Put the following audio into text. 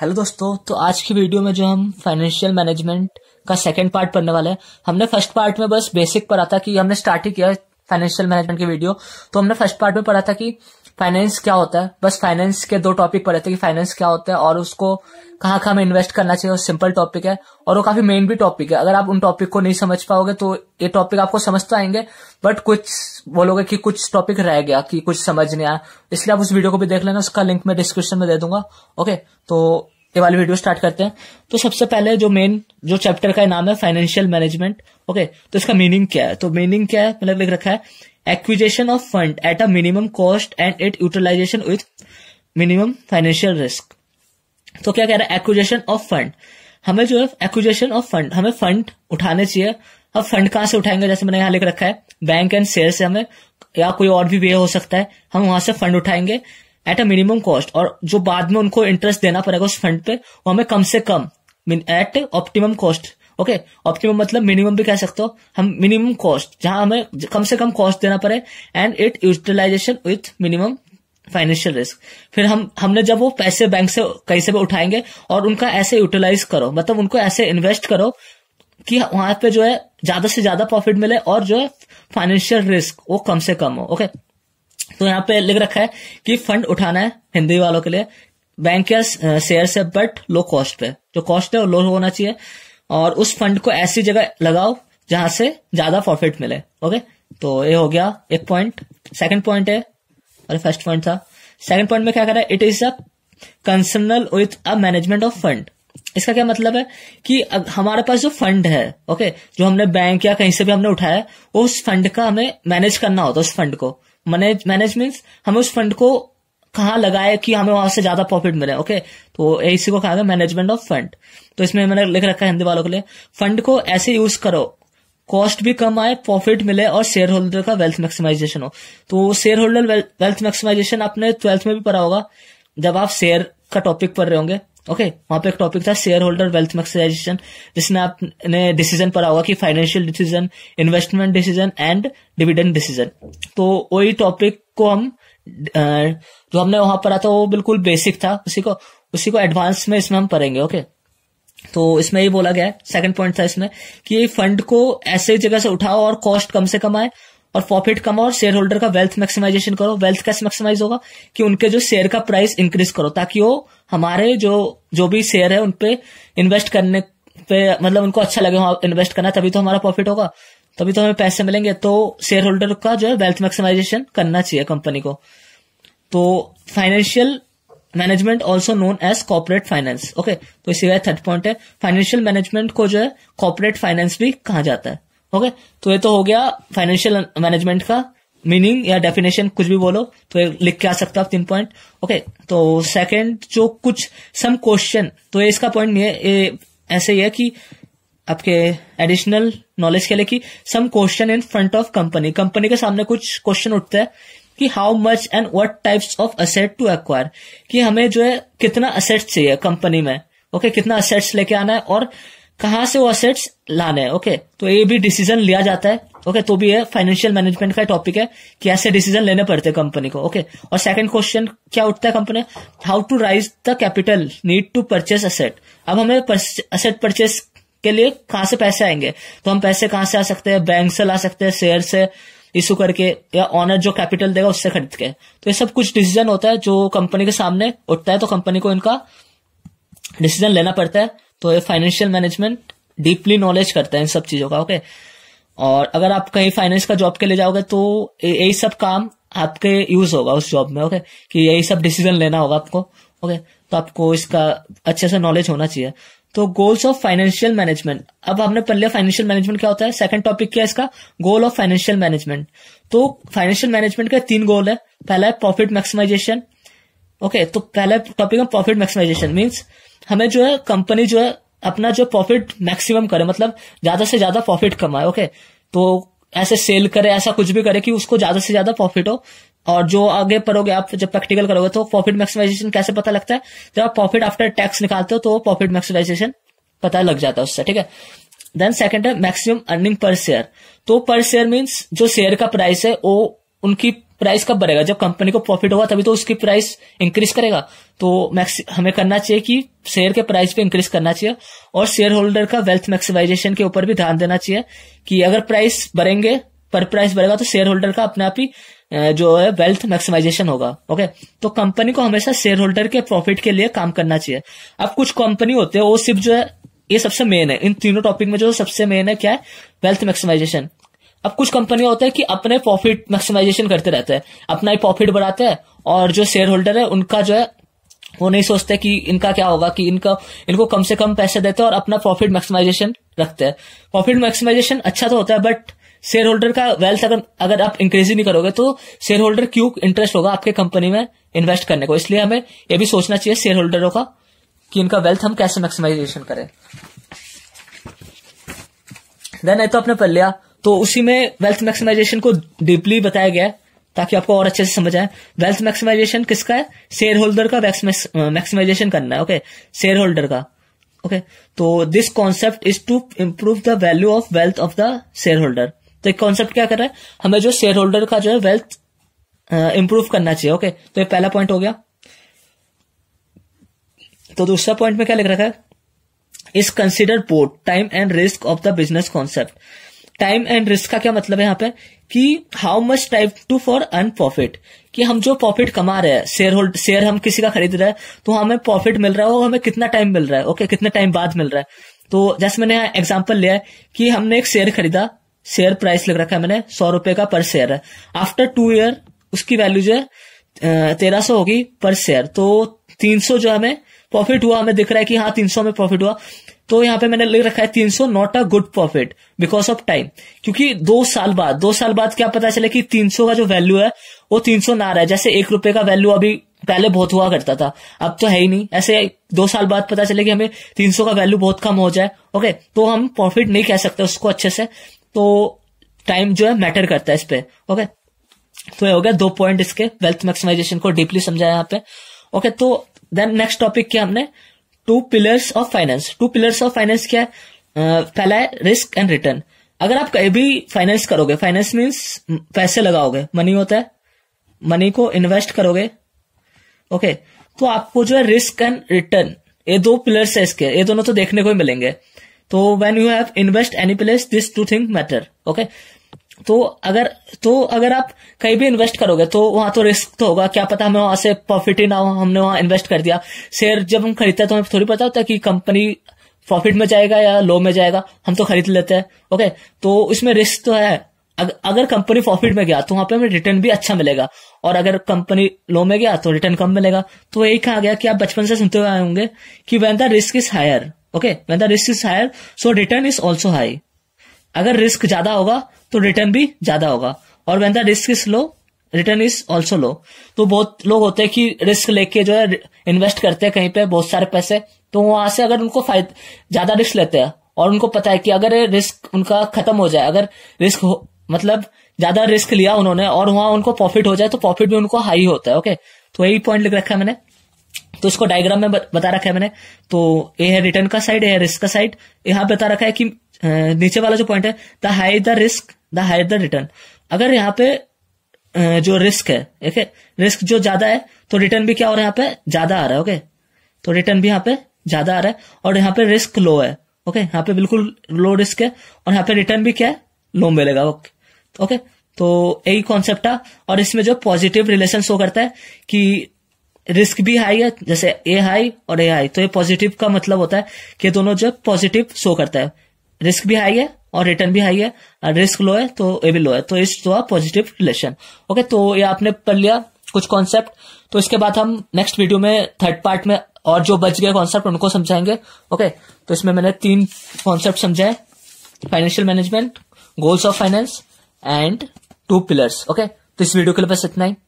Hello दोस्तों तो आज की वीडियो में जो हम फाइनेंशियल मैनेजमेंट का सेकंड पार्ट पढ़ने वाले हैं हमने फर्स्ट पार्ट में बस बेसिक पढ़ा था कि हमने स्टार्ट ही किया फाइनेंशियल मैनेजमेंट की वीडियो तो हमने फर्स्ट पार्ट में पढ़ा था कि फाइनेंस क्या होता है बस फाइनेंस के दो टॉपिक पढ़े थे कि फाइनेंस क्या होता है और उसको कहाँ कहाँ में इन्वेस्ट करना चाहिए वो सिंपल टॉपिक है और वो काफी मेन भी टॉपिक है अगर आप उन टॉपिक को नहीं समझ पाओगे तो ये टॉपिक आपको समझ तो आएंगे बट कुछ बोलोगे कि कुछ टॉपिक रह गया कि कुछ समझ नहीं आया इसलिए आप उस वीडियो को भी देख लेना उसका लिंक मैं डिस्क्रिप्शन में दे दूंगा ओके तो ये वाली वीडियो स्टार्ट करते हैं तो सबसे पहले जो मेन जो चैप्टर का नाम है फाइनेंशियल मैनेजमेंट ओके तो इसका मीनिंग क्या है तो मीनिंग क्या है मतलब लिख रखा है acquisition of fund at a minimum cost and its utilization with minimum financial risk तो क्या कह रहा है एक्विजेशन ऑफ फंड हमें जो है एक्विजेशन ऑफ फंड हमें फंड उठाने चाहिए अब फंड कहां से उठाएंगे जैसे मैंने यहां लिख रखा है बैंक एंड शेयर से हमें या कोई और भी वे हो सकता है हम वहां से फंड उठाएंगे एट अ मिनिमम कॉस्ट और जो बाद में उनको इंटरेस्ट देना पड़ेगा उस फंड पे वो हमें कम से कम at optimum cost okay optimum मतलब मिनिमम भी कह सकते हो हम मिनिमम कॉस्ट जहां हमें कम से कम कॉस्ट देना पड़े and it utilization with minimum financial risk फिर हम हमने जब वो पैसे बैंक से कहीं से भी उठाएंगे और उनका ऐसे यूटिलाइज करो मतलब उनको ऐसे इन्वेस्ट करो कि वहां पे जो है ज्यादा से ज्यादा प्रॉफिट मिले और जो है फाइनेंशियल रिस्क वो कम से कम हो ओके तो यहाँ पे लिख रखा है कि फंड उठाना है हिंदी वालों के लिए बैंक या शेयर से बट लो कॉस्ट पे जो कॉस्ट है वो लो होना चाहिए और उस फंड को ऐसी जगह लगाओ जहां से ज्यादा प्रॉफिट मिले ओके तो ये हो गया एक पॉइंट सेकंड पॉइंट है अरे फर्स्ट पॉइंट था सेकंड पॉइंट में क्या करें it is a concerned with a management of fund इसका क्या मतलब है कि अब हमारे पास जो फंड है ओके जो हमने बैंक या कहीं से भी हमने उठाया उस फंड का हमें मैनेज करना होता है उस फंड को मैनेज मैनेज मीन्स हमें उस फंड को कहाँ लगाए कि हमें वहां से ज्यादा प्रॉफिट मिले ओके तो इसी को कहा गया मैनेजमेंट ऑफ फंड तो इसमें मैंने लिख रखा है हिंदी वालों के लिए फंड को ऐसे यूज करो कॉस्ट भी कम आए प्रॉफिट मिले और शेयर होल्डर का वेल्थ मैक्सिमाइजेशन हो तो शेयर होल्डर वेल्थ मैक्सिमाइजेशन आपने ट्वेल्थ में भी पढ़ा होगा जब आप शेयर का टॉपिक पढ़ रहे होंगे ओके okay, वहां पे एक टॉपिक था शेयर होल्डर वेल्थ मैक्सिमाइजेशन जिसमें आपने डिसीजन पढ़ा होगा कि financial decision investment decision and dividend decision तो वही टॉपिक को हम जो हमने वहां पढ़ा था वो बिल्कुल बेसिक था उसी को उसी को एडवांस में इसमें हम पढ़ेंगे ओके तो इसमें ये बोला गया है सेकंड पॉइंट था इसमें कि फंड को ऐसे जगह से उठाओ और कॉस्ट कम से कम आए और प्रॉफिट कमाओ और शेयर होल्डर का वेल्थ मैक्सिमाइजेशन करो वेल्थ कैसे मैक्सिमाइज होगा कि उनके जो शेयर का प्राइस इंक्रीज करो ताकि वो हमारे जो जो भी शेयर है उनपे इन्वेस्ट करने पे मतलब उनको अच्छा लगे वहां इन्वेस्ट करना तभी तो हमारा प्रॉफिट होगा तभी तो हमें पैसे मिलेंगे तो शेयर होल्डर का जो है वेल्थ मैक्सिमाइजेशन करना चाहिए कंपनी को तो financial management also known as corporate finance okay तो इसी वह थर्ड पॉइंट है फाइनेंशियल मैनेजमेंट को जो है कॉपोरेट फाइनेंस भी कहा जाता है ओके okay? तो ये तो हो गया फाइनेंशियल मैनेजमेंट का मीनिंग या डेफिनेशन कुछ भी बोलो तो लिख के आ सकते हो आप तीन पॉइंट ओके तो सेकेंड जो कुछ सम क्वेश्चन तो ये इसका पॉइंट नहीं है ये ऐसे ही है कि आपके एडिशनल नॉलेज के लिए कि some question in front of company company के सामने कुछ क्वेश्चन उठता है कि how much and what types of asset to acquire कि हमें जो है कितना असेट्स चाहिए कंपनी में ओके okay, कितना असेट्स लेके आना है और कहा से वो असेट्स लाने हैं ओके okay? तो ये भी डिसीजन लिया जाता है ओके okay? तो भी ये फाइनेंशियल मैनेजमेंट का टॉपिक है कि ऐसे डिसीजन लेने पड़ते हैं कंपनी को ओके और सेकंड क्वेश्चन क्या उठता है company how to raise the capital need to purchase asset अब हमें असेट परचेस के लिए कहां से पैसे आएंगे तो हम पैसे कहां से आ सकते हैं बैंक से ला सकते हैं शेयर से इशू करके या ऑनर जो कैपिटल देगा उससे खरीद के तो ये सब कुछ डिसीजन होता है जो कंपनी के सामने उठता है तो कंपनी को इनका डिसीजन लेना पड़ता है तो ये फाइनेंशियल मैनेजमेंट डीपली नॉलेज करता है इन सब चीजों का ओके और अगर आप कहीं फाइनेंस का जॉब के लिए जाओगे तो यही सब काम आपके यूज होगा उस जॉब में ओके कि यही सब डिसीजन लेना होगा आपको ओके तो आपको इसका अच्छे से नॉलेज होना चाहिए तो गोल्स ऑफ फाइनेंशियल मैनेजमेंट अब हमने पढ़ लिया फाइनेंशियल मैनेजमेंट क्या होता है सेकंड टॉपिक क्या है इसका गोल ऑफ फाइनेंशियल मैनेजमेंट तो फाइनेंशियल मैनेजमेंट का तीन गोल है पहला है प्रॉफिट मैक्सिमाइजेशन ओके तो पहला टॉपिक है प्रॉफिट मैक्सिमाइजेशन मीन्स हमें जो है कंपनी जो है अपना जो प्रॉफिट मैक्सिमम करे मतलब ज्यादा से ज्यादा प्रॉफिट कमाए ओके तो ऐसे सेल करे ऐसा कुछ भी करे कि उसको ज्यादा से ज्यादा प्रॉफिट हो और जो आगे पढ़ोगे आप जब प्रैक्टिकल करोगे तो प्रॉफिट मैक्सिमाइजेशन कैसे पता लगता है जब आप प्रॉफिट आफ्टर टैक्स निकालते हो तो प्रॉफिट मैक्सिमाइजेशन पता लग जाता है उससे ठीक है देन सेकंड है मैक्सिमम अर्निंग पर शेयर तो पर शेयर मीन्स जो शेयर का प्राइस है वो उनकी प्राइस कब बढ़ेगा जब कंपनी को प्रॉफिट होगा तभी तो उसकी प्राइस इंक्रीज करेगा तो हमें करना चाहिए कि शेयर के प्राइस पे इंक्रीज करना चाहिए और शेयर होल्डर का वेल्थ मैक्सिमाइजेशन के ऊपर भी ध्यान देना चाहिए कि अगर प्राइस बढ़ेंगे पर प्राइस बढ़ेगा तो शेयर होल्डर का अपने आप ही जो है वेल्थ मैक्सिमाइजेशन होगा ओके तो कंपनी को हमेशा शेयर होल्डर के प्रॉफिट के लिए काम करना चाहिए अब कुछ कंपनी होते हैं वो सिर्फ जो है ये सबसे मेन है इन तीनों टॉपिक में जो सबसे मेन है क्या है वेल्थ मैक्सिमाइजेशन अब कुछ कंपनियां होता है कि अपने प्रॉफिट मैक्सिमाइजेशन करते रहते हैं अपना ही प्रॉफिट बढ़ाते हैं और जो शेयर होल्डर है उनका जो है वो नहीं सोचते कि इनका क्या होगा कि इनका इनको कम से कम पैसे देते हैं और अपना प्रॉफिट मैक्सिमाइजेशन रखते हैं प्रॉफिट मैक्सिमाइजेशन अच्छा तो होता है बट शेयर होल्डर का वेल्थ अगर अगर आप इंक्रीज ही नहीं करोगे तो शेयर होल्डर क्यों इंटरेस्ट होगा आपके कंपनी में इन्वेस्ट करने को इसलिए हमें यह भी सोचना चाहिए शेयर होल्डरों का कि इनका वेल्थ हम कैसे मैक्सिमाइजेशन करें देन तो आपने पढ़ लिया तो उसी में वेल्थ मैक्सिमाइजेशन को डीपली बताया गया ताकि आपको और अच्छे से समझ आए वेल्थ मैक्सिमाइजेशन किसका है शेयर होल्डर का मैक्सिमाइजेशन करना है ओके शेयर होल्डर का ओके तो this concept is to improve the value of wealth of the shareholder तो एक कॉन्सेप्ट क्या कर रहा है हमें जो शेयर होल्डर का जो है वेल्थ इंप्रूव करना चाहिए ओके तो ये पहला पॉइंट हो गया तो दूसरा पॉइंट में क्या लिख रखा है is consider both time and risk of the business concept time and risk का क्या मतलब है यहां पे कि how much time to for earn profit कि हम जो प्रॉफिट कमा रहे हैं शेयर होल्ड शेयर हम किसी का खरीद रहे हैं तो हमें प्रॉफिट मिल रहा है और हमें कितना टाइम मिल रहा है ओके okay, कितने टाइम बाद मिल रहा है तो जैसे मैंने एग्जाम्पल लिया है कि हमने एक शेयर खरीदा शेयर प्राइस लग रखा है मैंने सौ रुपए का पर शेयर है आफ्टर टू ईयर उसकी वैल्यू जो है तेरह सौ होगी पर शेयर तो तीन सौ जो हमें प्रॉफिट हुआ हमें दिख रहा है कि हाँ तीन सौ में प्रॉफिट हुआ तो यहाँ पे मैंने लिख रखा है तीन सौ not a good profit because of time क्योंकि दो साल बाद दो साल बाद क्या पता चले कि तीन सौ का जो वैल्यू है वो तीन सौ ना रहा है जैसे एक रुपए का वैल्यू अभी पहले बहुत हुआ करता था अब तो है ही नहीं ऐसे दो साल बाद पता चले कि हमें तीन सौ का वैल्यू बहुत कम हो जाए ओके तो हम प्रॉफिट नहीं कह सकते उसको अच्छे से तो टाइम जो है मैटर करता है इस पे ओके तो ये हो गया दो पॉइंट इसके वेल्थ मैक्सिमाइजेशन को डीपली समझाया यहाँ पे ओके तो देन नेक्स्ट टॉपिक क्या हमने two pillars of finance two pillars of finance क्या है uh, पहला है रिस्क एंड रिटर्न अगर आप कहीं भी फाइनेंस करोगे फाइनेंस मीन्स पैसे लगाओगे मनी होता है मनी को इन्वेस्ट करोगे ओके तो आपको जो है रिस्क एंड रिटर्न ये दो पिलर्स है इसके ये दोनों तो देखने को ही मिलेंगे तो when you have invest any place this two thing matter okay तो अगर तो अगर आप कहीं भी इन्वेस्ट करोगे तो वहां तो रिस्क तो होगा क्या पता हमें वहां से प्रॉफिट ही ना हो हमने वहां इन्वेस्ट कर दिया शेयर जब हम खरीदते हैं तो हमें थोड़ी पता होता है कि कंपनी प्रॉफिट में जाएगा या लो में जाएगा हम तो खरीद लेते हैं ओके तो इसमें रिस्क तो है अगर कंपनी प्रॉफिट में गया तो वहां पे हमें रिटर्न भी अच्छा मिलेगा और अगर कंपनी लो में गया तो रिटर्न कम मिलेगा तो यही कहा गया कि आप बचपन से सुनते हुए आए होंगे कि when the risk is higher okay when the risk is higher so return is also high अगर रिस्क ज्यादा होगा तो रिटर्न भी ज्यादा होगा और when the risk is low return is also low तो बहुत लोग होते हैं कि रिस्क लेके जो है इन्वेस्ट करते हैं कहीं पे बहुत सारे पैसे तो वहां से अगर उनको फायदा ज्यादा रिस्क लेते हैं और उनको पता है कि अगर रिस्क उनका खत्म हो जाए अगर रिस्क हो मतलब ज्यादा रिस्क लिया उन्होंने और वहां उनको प्रॉफिट हो जाए तो प्रॉफिट भी उनको हाई होता है ओके तो यही पॉइंट लिख रखा है मैंने तो इसको डायग्राम में बता रखा है मैंने तो ए है रिटर्न का साइड ए है रिस्क का साइड यहां पे बता रखा है कि नीचे वाला जो पॉइंट है the high the risk the high the return अगर यहाँ पे जो रिस्क है ठीक है रिस्क जो ज्यादा है तो रिटर्न भी क्या हो रहा है यहाँ पे ज्यादा आ रहा है ओके तो रिटर्न भी यहाँ पे ज्यादा आ रहा है और यहाँ पे रिस्क लो है ओके यहाँ पे बिल्कुल लो रिस्क है और यहाँ पे रिटर्न भी क्या है लो मिलेगा ओके ओके तो, तो यही कॉन्सेप्ट था और इसमें जो पॉजिटिव रिलेशन शो करता है कि रिस्क भी हाई है जैसे ए हाई और ए हाई तो ये पॉजिटिव का मतलब होता है कि दोनों जब पॉजिटिव शो करता है रिस्क भी हाई है और रिटर्न भी हाई है और रिस्क लो है तो ए भी लो है तो इस तो पॉजिटिव रिलेशन ओके तो ये आपने पढ़ लिया कुछ कॉन्सेप्ट तो इसके बाद हम नेक्स्ट वीडियो में थर्ड पार्ट में और जो बच गए कॉन्सेप्ट उनको समझाएंगे ओके तो इसमें मैंने तीन कॉन्सेप्ट समझाए financial management goals of finance and two pillars okay तो इस वीडियो के लिए बस इतना ही